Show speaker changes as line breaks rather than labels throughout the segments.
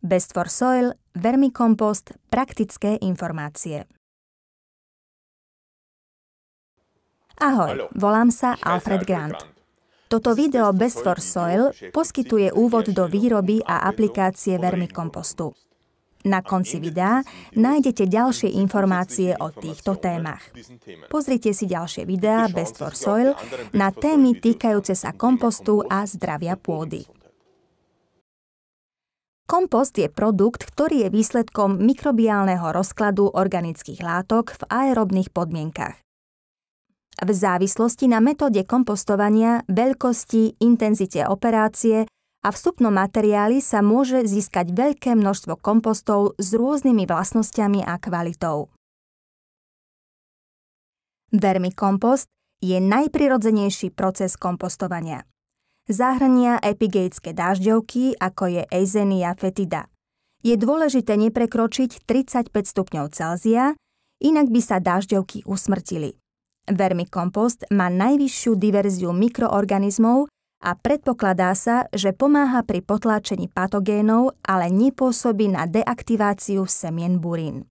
Best for Soil, Vermicompost, praktické informácie. Ahoj, volám sa Alfred Grant. Toto video Best for Soil poskytuje úvod do výroby
a aplikácie vermikompostu. Na konci videa nájdete ďalšie informácie o týchto témach. Pozrite si ďalšie videá Best for Soil na témy týkajúce sa kompostu a zdravia pôdy. Kompost je produkt, ktorý je výsledkom mikrobiálneho rozkladu organických látok v aerobných podmienkach. V závislosti na metóde kompostovania, veľkosti, intenzite operácie a vstupnom materiáli sa môže získať veľké množstvo kompostov s rôznymi vlastnosťami a kvalitou. Vermikompost je najprirodzenejší proces kompostovania zahrania epigejské dažďovky, ako je Eisenia fetida. Je dôležité neprekročiť 35 stupňov Celzia, inak by sa dažďovky usmrtili. Vermikompost má najvyššiu diverziu mikroorganizmov a predpokladá sa, že pomáha pri potláčení
patogénov, ale nepôsobí na deaktiváciu semien burín.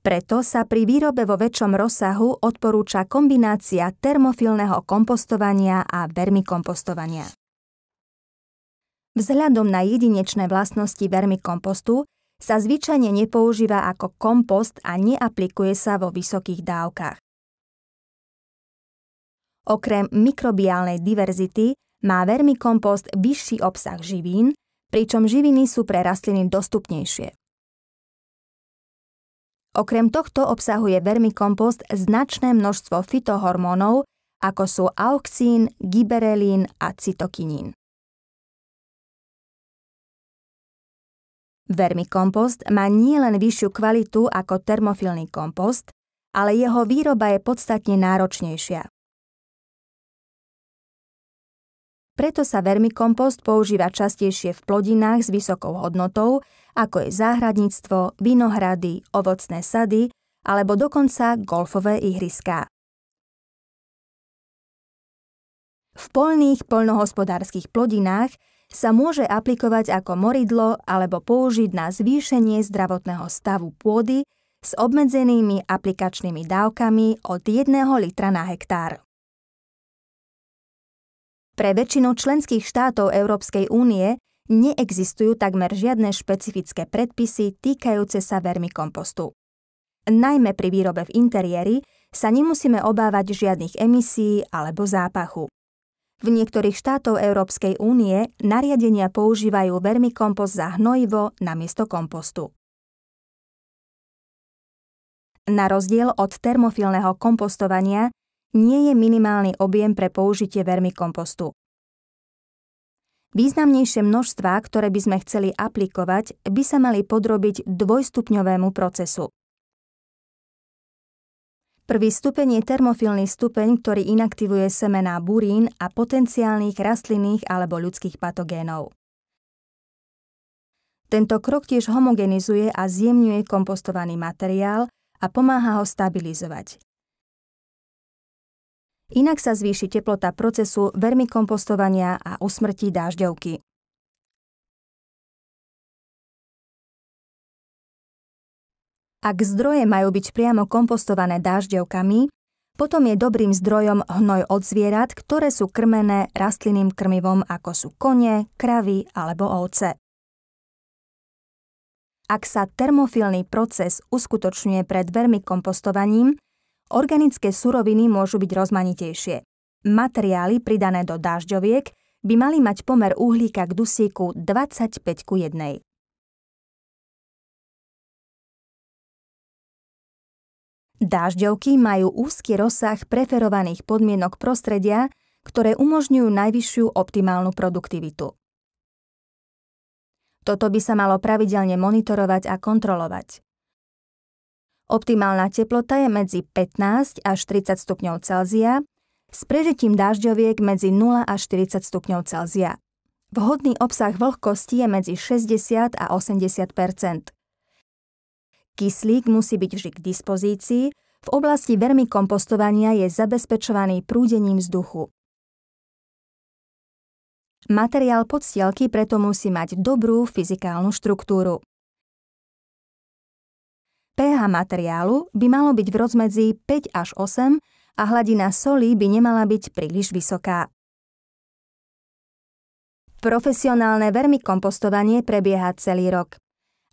Preto sa pri výrobe vo
väčšom rozsahu odporúča kombinácia termofilného kompostovania a vermikompostovania. Vzhľadom na jedinečné vlastnosti vermikompostu sa zvyčajne nepoužíva ako kompost a neaplikuje sa vo vysokých dávkach. Okrem mikrobiálnej diverzity má vermikompost vyšší obsah živín, pričom živiny sú pre rastliny dostupnejšie. Okrem tohto obsahuje vermikompost
značné množstvo fitohormónov, ako sú auxín, giberelín a cytokinín. Vermikompost má nielen vyššiu kvalitu ako termofilný kompost,
ale jeho výroba je podstatne náročnejšia. Preto sa vermikompost používa častejšie v plodinách s vysokou hodnotou, ako je záhradníctvo, vinohrady, ovocné sady alebo dokonca golfové ihriská. V poľných poľnohospodárskych plodinách sa môže aplikovať ako moridlo alebo použiť na zvýšenie zdravotného stavu pôdy s obmedzenými aplikačnými dávkami od 1 litra na hektár. Pre väčšinu členských štátov Európskej únie neexistujú takmer žiadne špecifické predpisy týkajúce sa vermikompostu. Najmä pri výrobe v interiéri sa nemusíme obávať žiadnych emisí alebo zápachu. V niektorých štátov Európskej únie nariadenia používajú vermikompost za hnojivo namiesto kompostu. Na rozdiel od termofilného kompostovania nie je minimálny objem pre použitie vermikompostu. Významnejšie množstva, ktoré by sme chceli aplikovať, by sa mali podrobiť dvojstupňovému procesu. Prvý stupeň je termofilný stupeň, ktorý inaktivuje semená burín a potenciálnych rastlinných alebo ľudských patogénov. Tento krok tiež homogenizuje a zjemňuje kompostovaný materiál a pomáha ho stabilizovať.
Inak sa zvýši teplota procesu vermikompostovania a usmrtí dážďovky. Ak zdroje majú byť priamo kompostované
dážďovkami, potom je dobrým zdrojom hnoj od zvierat, ktoré sú krmené rastlinným krmivom ako sú kone, kravy alebo ovce. Ak sa termofilný proces uskutočňuje pred vermi kompostovaním, Organické suroviny môžu byť rozmanitejšie. Materiály pridané do
dažďoviek by mali mať pomer uhlíka k dusíku 25 ku 1. Dážďovky majú úzky rozsah preferovaných podmienok prostredia, ktoré umožňujú
najvyššiu optimálnu produktivitu. Toto by sa malo pravidelne monitorovať a kontrolovať. Optimálna teplota je medzi 15 až 30 stupňov Celzia s prežitím dažďoviek medzi 0 až 40 stupňov Celzia. Vhodný obsah vlhkosti je medzi 60 a 80 Kyslík musí byť vždy k dispozícii, v oblasti vermikompostovania je zabezpečovaný prúdením vzduchu. Materiál podstielky preto musí mať dobrú fyzikálnu štruktúru pH materiálu by malo byť v rozmedzi 5 až 8 a hladina soli by nemala byť príliš vysoká. Profesionálne vermikompostovanie prebieha celý rok.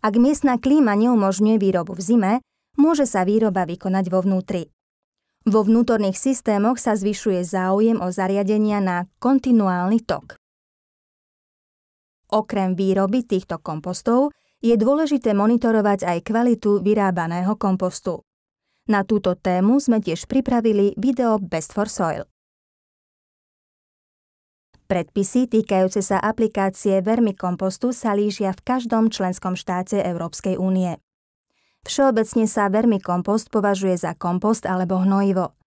Ak miestna klíma neumožňuje výrobu v zime, môže sa výroba vykonať vo vnútri. Vo vnútorných systémoch sa zvyšuje záujem o zariadenia na kontinuálny tok. Okrem výroby týchto kompostov je dôležité monitorovať aj kvalitu vyrábaného kompostu. Na túto tému sme tiež pripravili video Best for Soil. Predpisy týkajúce sa aplikácie vermikompostu sa líšia v každom členskom štáte Európskej únie. Všeobecne sa vermikompost považuje za kompost alebo hnojivo.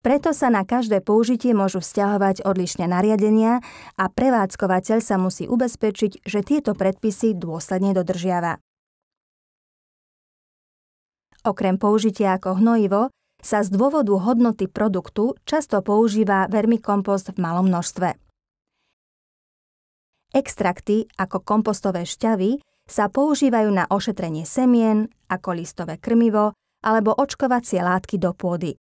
Preto sa na každé použitie môžu vzťahovať odlišné nariadenia a prevádzkovateľ sa musí ubezpečiť, že tieto predpisy dôsledne dodržiava. Okrem použitia ako hnojivo sa z dôvodu hodnoty produktu často používa vermikompost v malom množstve. Extrakty ako kompostové šťavy sa používajú na ošetrenie semien, ako listové krmivo alebo očkovacie látky do pôdy.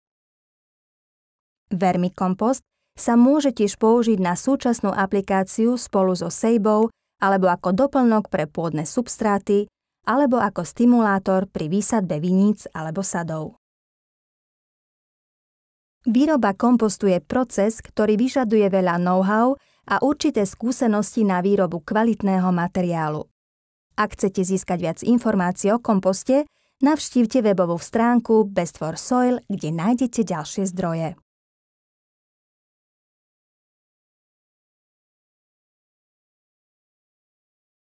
Vermicompost sa môže tiež použiť na súčasnú aplikáciu spolu so sejbou alebo ako doplnok pre pôdne substráty alebo ako stimulátor pri výsadbe viníc alebo sadov. Výroba kompostu je proces, ktorý vyžaduje veľa know-how a určité skúsenosti na výrobu kvalitného materiálu. Ak chcete získať viac informácií o komposte, navštívte webovú stránku Best for Soil,
kde nájdete ďalšie zdroje.